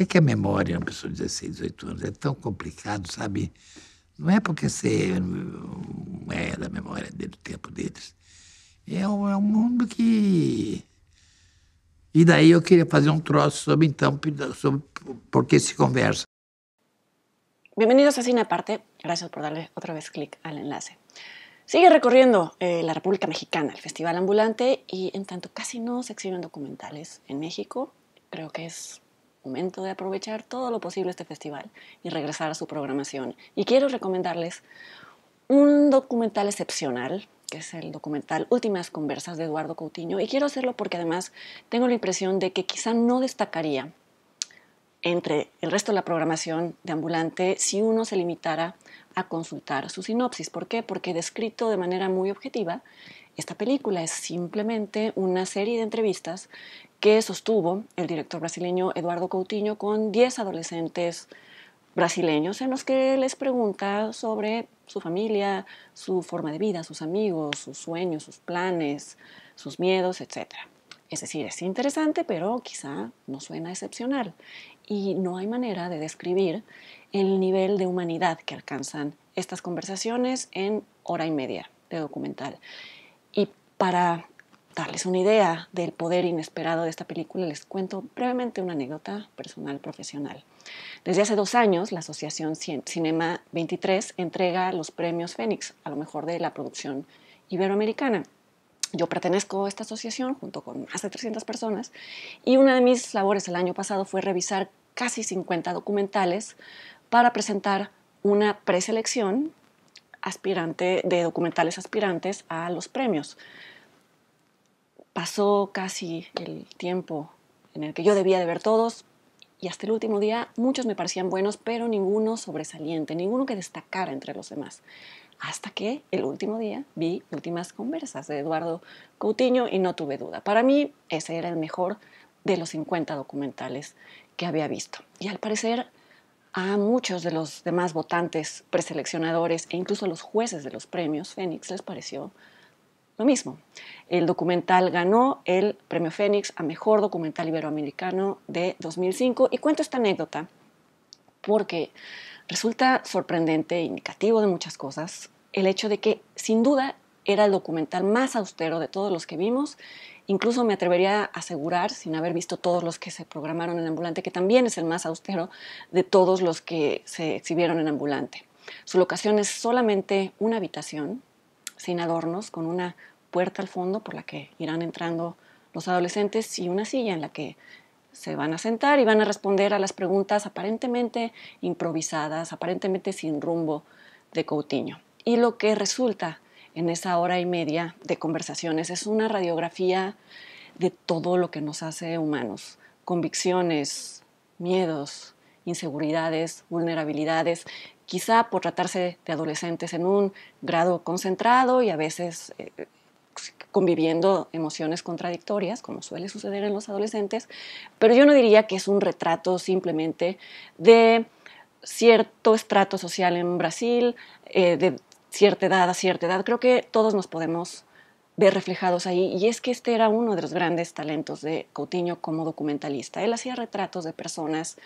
O que é memória, uma pessoa de 16, 18 anos? É tão complicado, sabe? Não é porque você é, é da memória dele, do tempo deles. É um, é um mundo que. E daí eu queria fazer um troço sobre, então, sobre por que se conversa. Bem-vindos a Cine Aparte. Obrigado por dar outra vez clic ao enlace. Sigue recorriendo eh, la República Mexicana, el Festival Ambulante, y en tanto casi no se exhiben documentales en México. Creo que es momento de aprovechar todo lo posible este festival y regresar a su programación. Y quiero recomendarles un documental excepcional, que es el documental Últimas Conversas de Eduardo Coutinho, y quiero hacerlo porque además tengo la impresión de que quizá no destacaría entre el resto de la programación de ambulante si uno se limitara a consultar su sinopsis. ¿Por qué? Porque descrito de manera muy objetiva, esta película es simplemente una serie de entrevistas que sostuvo el director brasileño Eduardo Coutinho con 10 adolescentes brasileños en los que les pregunta sobre su familia, su forma de vida, sus amigos, sus sueños, sus planes, sus miedos, etc. Es decir, es interesante, pero quizá no suena excepcional. Y no hay manera de describir el nivel de humanidad que alcanzan estas conversaciones en hora y media de documental. Y para darles una idea del poder inesperado de esta película, les cuento brevemente una anécdota personal profesional. Desde hace dos años, la Asociación Cinema 23 entrega los premios Fénix, a lo mejor de la producción iberoamericana. Yo pertenezco a esta asociación junto con más de 300 personas y una de mis labores el año pasado fue revisar casi 50 documentales para presentar una preselección aspirante de documentales aspirantes a los premios pasó casi el tiempo en el que yo debía de ver todos y hasta el último día muchos me parecían buenos, pero ninguno sobresaliente, ninguno que destacara entre los demás. Hasta que el último día vi Últimas Conversas de Eduardo Coutinho y no tuve duda. Para mí ese era el mejor de los 50 documentales que había visto. Y al parecer a muchos de los demás votantes, preseleccionadores e incluso los jueces de los premios Fénix les pareció lo mismo. El documental ganó el Premio Fénix a Mejor Documental Iberoamericano de 2005 y cuento esta anécdota porque resulta sorprendente e indicativo de muchas cosas el hecho de que sin duda era el documental más austero de todos los que vimos. Incluso me atrevería a asegurar, sin haber visto todos los que se programaron en ambulante, que también es el más austero de todos los que se exhibieron en ambulante. Su locación es solamente una habitación, sin adornos, con una puerta al fondo por la que irán entrando los adolescentes y una silla en la que se van a sentar y van a responder a las preguntas aparentemente improvisadas, aparentemente sin rumbo de Coutinho. Y lo que resulta en esa hora y media de conversaciones es una radiografía de todo lo que nos hace humanos, convicciones, miedos, inseguridades, vulnerabilidades, quizá por tratarse de adolescentes en un grado concentrado y a veces eh, conviviendo emociones contradictorias, como suele suceder en los adolescentes, pero yo no diría que es un retrato simplemente de cierto estrato social en Brasil, eh, de cierta edad a cierta edad. Creo que todos nos podemos ver reflejados ahí. Y es que este era uno de los grandes talentos de Coutinho como documentalista. Él hacía retratos de personas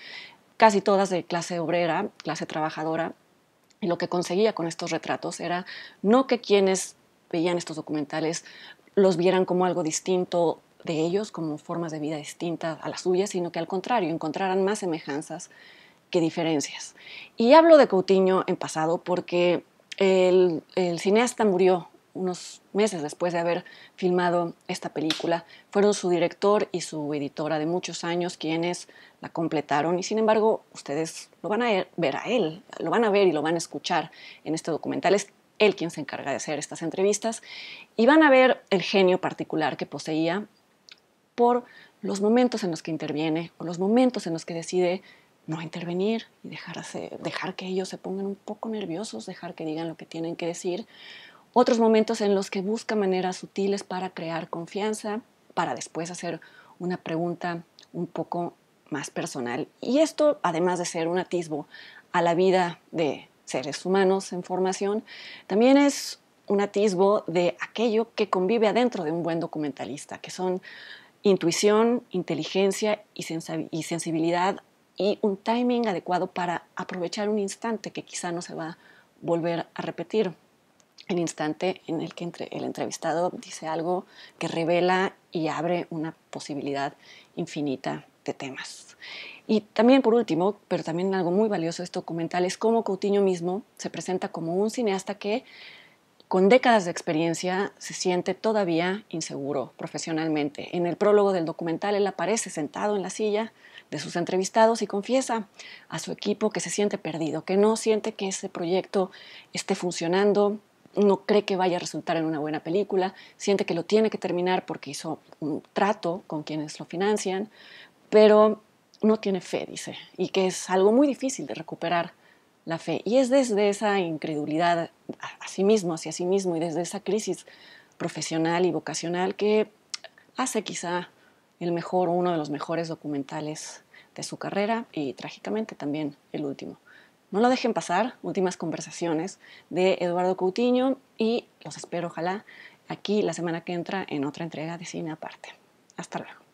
casi todas de clase obrera, clase trabajadora, y lo que conseguía con estos retratos era no que quienes veían estos documentales los vieran como algo distinto de ellos, como formas de vida distintas a las suyas, sino que al contrario, encontraran más semejanzas que diferencias. Y hablo de Coutinho en pasado porque el, el cineasta murió unos meses después de haber filmado esta película, fueron su director y su editora de muchos años quienes la completaron y sin embargo ustedes lo van a ver a él, lo van a ver y lo van a escuchar en este documental. Es él quien se encarga de hacer estas entrevistas y van a ver el genio particular que poseía por los momentos en los que interviene o los momentos en los que decide no intervenir y dejar que ellos se pongan un poco nerviosos, dejar que digan lo que tienen que decir otros momentos en los que busca maneras sutiles para crear confianza, para después hacer una pregunta un poco más personal. Y esto, además de ser un atisbo a la vida de seres humanos en formación, también es un atisbo de aquello que convive adentro de un buen documentalista, que son intuición, inteligencia y, y sensibilidad y un timing adecuado para aprovechar un instante que quizá no se va a volver a repetir el instante en el que el entrevistado dice algo que revela y abre una posibilidad infinita de temas. Y también, por último, pero también algo muy valioso de este documental es cómo Coutinho mismo se presenta como un cineasta que con décadas de experiencia se siente todavía inseguro profesionalmente. En el prólogo del documental él aparece sentado en la silla de sus entrevistados y confiesa a su equipo que se siente perdido, que no siente que ese proyecto esté funcionando, no cree que vaya a resultar en una buena película, siente que lo tiene que terminar porque hizo un trato con quienes lo financian, pero no tiene fe, dice, y que es algo muy difícil de recuperar la fe. Y es desde esa incredulidad a sí mismo, hacia sí mismo, y desde esa crisis profesional y vocacional que hace quizá el mejor, uno de los mejores documentales de su carrera y trágicamente también el último. No lo dejen pasar, últimas conversaciones de Eduardo Coutinho y los espero, ojalá, aquí la semana que entra en otra entrega de Cine Aparte. Hasta luego.